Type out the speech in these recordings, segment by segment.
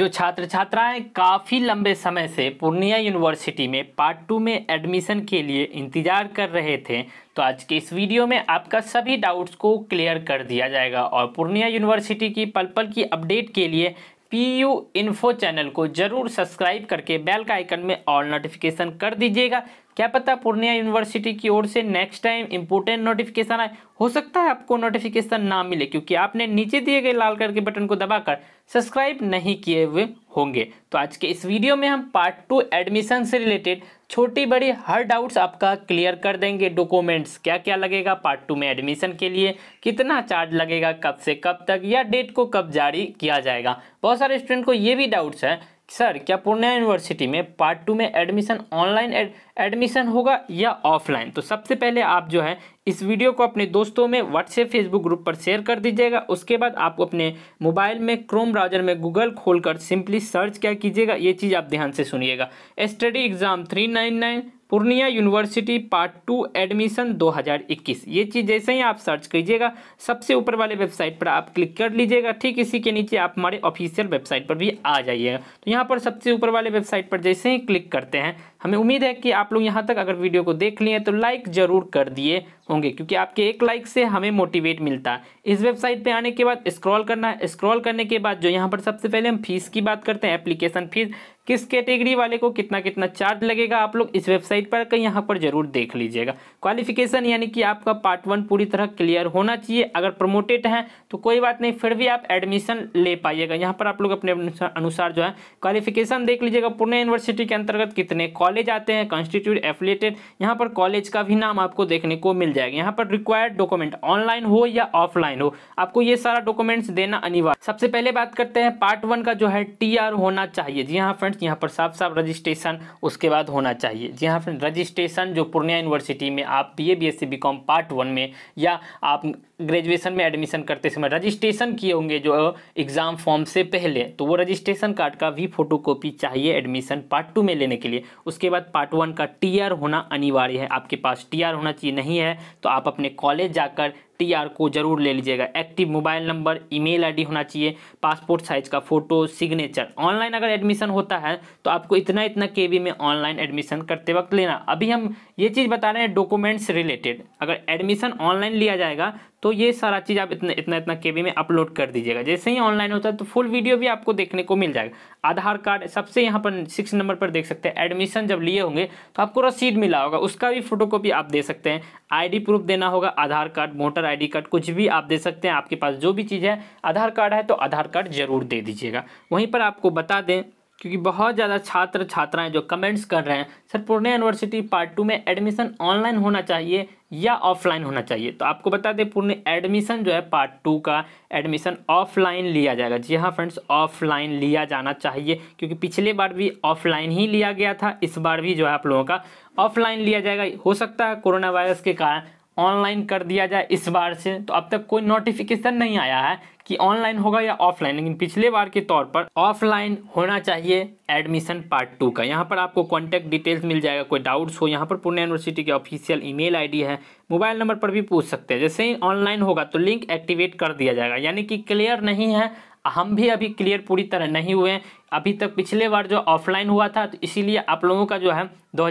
जो छात्र छात्राएं काफ़ी लंबे समय से पूर्णिया यूनिवर्सिटी में पार्ट टू में एडमिशन के लिए इंतज़ार कर रहे थे तो आज के इस वीडियो में आपका सभी डाउट्स को क्लियर कर दिया जाएगा और पूर्णिया यूनिवर्सिटी की पल पल की अपडेट के लिए पी यू इन्फो चैनल को जरूर सब्सक्राइब करके बेल का आइकन में ऑल नोटिफिकेशन कर दीजिएगा क्या पता पूर्णिया यूनिवर्सिटी की ओर से नेक्स्ट टाइम इंपोर्टेंट नोटिफिकेशन आए हो सकता है आपको नोटिफिकेशन ना मिले क्योंकि आपने नीचे दिए गए लाल कलर के बटन को दबाकर सब्सक्राइब नहीं किए हुए होंगे तो आज के इस वीडियो में हम पार्ट टू एडमिशन से रिलेटेड छोटी बड़ी हर डाउट्स आपका क्लियर कर देंगे डॉक्यूमेंट्स क्या क्या लगेगा पार्ट टू में एडमिशन के लिए कितना चार्ज लगेगा कब से कब तक या डेट को कब जारी किया जाएगा बहुत सारे स्टूडेंट को ये भी डाउट्स है सर क्या पूर्णिया यूनिवर्सिटी में पार्ट टू में एडमिशन ऑनलाइन एडमिशन होगा या ऑफलाइन तो सबसे पहले आप जो है इस वीडियो को अपने दोस्तों में व्हाट्सएप फेसबुक ग्रुप पर शेयर कर दीजिएगा उसके बाद आप अपने मोबाइल में क्रोम ब्राउजर में गूगल खोलकर सिंपली सर्च क्या कीजिएगा ये चीज़ आप ध्यान से सुनिएगा study exam three nine nine Purnia university part two admission 2021 ये चीज़ जैसे ही आप सर्च कीजिएगा सबसे ऊपर वाले वेबसाइट पर आप क्लिक कर लीजिएगा ठीक इसी के नीचे आप हमारे ऑफिशियल वेबसाइट पर भी आ जाइएगा तो यहाँ पर सबसे ऊपर वाले वेबसाइट पर जैसे ही क्लिक करते हैं हमें उम्मीद है कि आप लोग यहाँ तक अगर वीडियो को देख लिए तो लाइक ज़रूर कर दिए होंगे क्योंकि आपके एक लाइक से हमें मोटिवेट मिलता है इस वेबसाइट पे आने के बाद स्क्रॉल करना है स्क्रॉल करने के बाद जो यहाँ पर सबसे पहले हम फीस की बात करते हैं एप्लीकेशन फीस किस कैटेगरी वाले को कितना कितना चार्ज लगेगा आप लोग इस वेबसाइट पर कहीं यहाँ पर जरूर देख लीजिएगा क्वालिफिकेशन यानी कि आपका पार्ट वन पूरी तरह क्लियर होना चाहिए अगर प्रमोटेड है तो कोई बात नहीं फिर भी आप एडमिशन ले पाइएगा यहाँ पर आप लोग अपने अनुसार जो है क्वालिफिकेशन देख लीजिएगा पुणे यूनिवर्सिटी के अंतर्गत कितने कॉल कॉलेज आते हैं कॉन्स्टिट्यूट एफिलेटेड यहाँ पर कॉलेज का भी नाम आपको देखने को मिल जाएगा यहाँ पर रिक्वायर्ड डॉक्यूमेंट ऑनलाइन हो या ऑफलाइन हो आपको ये सारा डॉक्यूमेंट्स देना अनिवार्य सबसे पहले बात करते हैं पार्ट वन का जो है टी होना चाहिए जी हाँ फ्रेंड्स यहाँ पर साफ साफ रजिस्ट्रेशन उसके बाद होना चाहिए जी हाँ फ्रेंड रजिस्ट्रेशन जो पूर्णिया यूनिवर्सिटी में आप बी ए पार्ट वन में या आप ग्रेजुएशन में एडमिशन करते समय रजिस्ट्रेशन किए होंगे जो एग्ज़ाम फॉर्म से पहले तो वो रजिस्ट्रेशन कार्ड का भी फोटोकॉपी चाहिए एडमिशन पार्ट टू में लेने के लिए उसके बाद पार्ट वन का टीआर होना अनिवार्य है आपके पास टीआर होना चाहिए नहीं है तो आप अपने कॉलेज जाकर टीआर को जरूर ले लीजिएगा active mobile number email ID होना चाहिए पासपोर्ट साइज का फोटो सिग्नेचर ऑनलाइन अगर एडमिशन होता है तो आपको इतना इतना के में ऑनलाइन एडमिशन करते वक्त लेना अभी हम ये चीज़ बता रहे हैं डॉक्यूमेंट्स रिलेटेड अगर एडमिशन ऑनलाइन लिया जाएगा तो ये सारा चीज़ आप इतना इतना इतना के में अपलोड कर दीजिएगा जैसे ही ऑनलाइन होता है तो फुल वीडियो भी आपको देखने को मिल जाएगा आधार कार्ड सबसे यहाँ पर सिक्स नंबर पर देख सकते हैं एडमिशन जब लिए होंगे तो आपको रसीद मिला होगा उसका भी फोटोकॉपी आप दे सकते हैं आईडी प्रूफ देना होगा Aadhaar card voter ID card कुछ भी आप दे सकते हैं आपके पास जो भी चीज़ है आधार कार्ड है तो आधार कार्ड जरूर दे दीजिएगा वहीं पर आपको बता दें क्योंकि बहुत ज़्यादा छात्र छात्राएं जो कमेंट्स कर रहे हैं sir Purnia university part two में एडमिशन ऑनलाइन होना चाहिए या ऑफलाइन होना चाहिए तो आपको बता दें पूर्ण एडमिशन जो है पार्ट टू का एडमिशन ऑफलाइन लिया जाएगा जी हाँ फ्रेंड्स ऑफलाइन लिया जाना चाहिए क्योंकि पिछले बार भी ऑफलाइन ही लिया गया था इस बार भी जो है आप लोगों का ऑफलाइन लिया जाएगा हो सकता है कोरोना वायरस के कारण ऑनलाइन कर दिया जाए इस बार से तो अब तक कोई नोटिफिकेशन नहीं आया है कि ऑनलाइन होगा या ऑफलाइन लेकिन पिछले बार के तौर पर ऑफलाइन होना चाहिए एडमिशन पार्ट टू का यहाँ पर आपको कॉन्टैक्ट डिटेल्स मिल जाएगा कोई डाउट्स हो यहाँ पर पुणे यूनिवर्सिटी के ऑफिशियल ईमेल आईडी है मोबाइल नंबर पर भी पूछ सकते हैं जैसे ही ऑनलाइन होगा तो लिंक एक्टिवेट कर दिया जाएगा यानी कि क्लियर नहीं है हम भी अभी क्लियर पूरी तरह नहीं हुए अभी तक पिछले बार जो ऑफलाइन हुआ था तो इसीलिए आप लोगों का जो है दो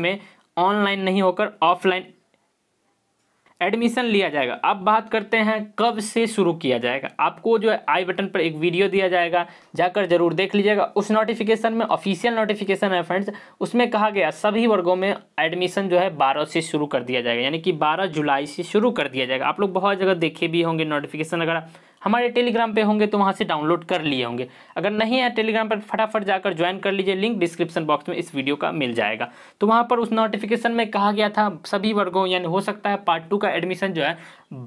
में ऑनलाइन नहीं होकर ऑफलाइन एडमिशन लिया जाएगा अब बात करते हैं कब से शुरू किया जाएगा आपको जो है आई बटन पर एक वीडियो दिया जाएगा जाकर जरूर देख लीजिएगा उस नोटिफिकेशन में ऑफिशियल नोटिफिकेशन है फ्रेंड्स उसमें कहा गया सभी वर्गों में एडमिशन जो है बारह से शुरू कर दिया जाएगा यानी कि बारह जुलाई से शुरू कर दिया जाएगा आप लोग बहुत जगह देखे भी होंगे नोटिफिकेशन वगैरह हमारे टेलीग्राम पे होंगे तो वहाँ से डाउनलोड कर लिए होंगे अगर नहीं है टेलीग्राम पर फटाफट जाकर ज्वाइन कर लीजिए लिंक डिस्क्रिप्शन बॉक्स में इस वीडियो का मिल जाएगा तो वहाँ पर उस नोटिफिकेशन में कहा गया था सभी वर्गों यानी हो सकता है पार्ट टू का एडमिशन जो है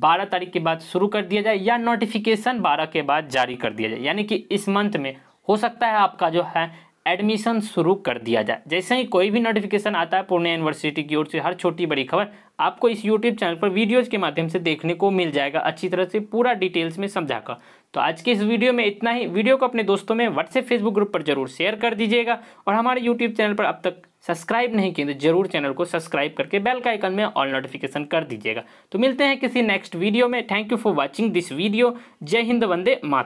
बारह तारीख के बाद शुरू कर दिया जाए या नोटिफिकेशन बारह के बाद जारी कर दिया जाए यानी कि इस मंथ में हो सकता है आपका जो है एडमिशन शुरू कर दिया जाए जैसे ही कोई भी नोटिफिकेशन आता है पूर्णिया यूनिवर्सिटी की ओर से हर छोटी बड़ी खबर आपको इस यूट्यूब चैनल पर वीडियोज़ के माध्यम से देखने को मिल जाएगा अच्छी तरह से पूरा डिटेल्स में समझाकर तो आज के इस वीडियो में इतना ही वीडियो को अपने दोस्तों में व्हाट्सएप फेसबुक ग्रुप पर जरूर शेयर कर दीजिएगा और हमारे यूट्यूब चैनल पर अब तक सब्सक्राइब नहीं किए तो जरूर चैनल को सब्सक्राइब करके बेल का आइकन में ऑल नोटिफिकेशन कर दीजिएगा तो मिलते हैं किसी नेक्स्ट वीडियो में thank you for watching this video जय हिंद वंदे माता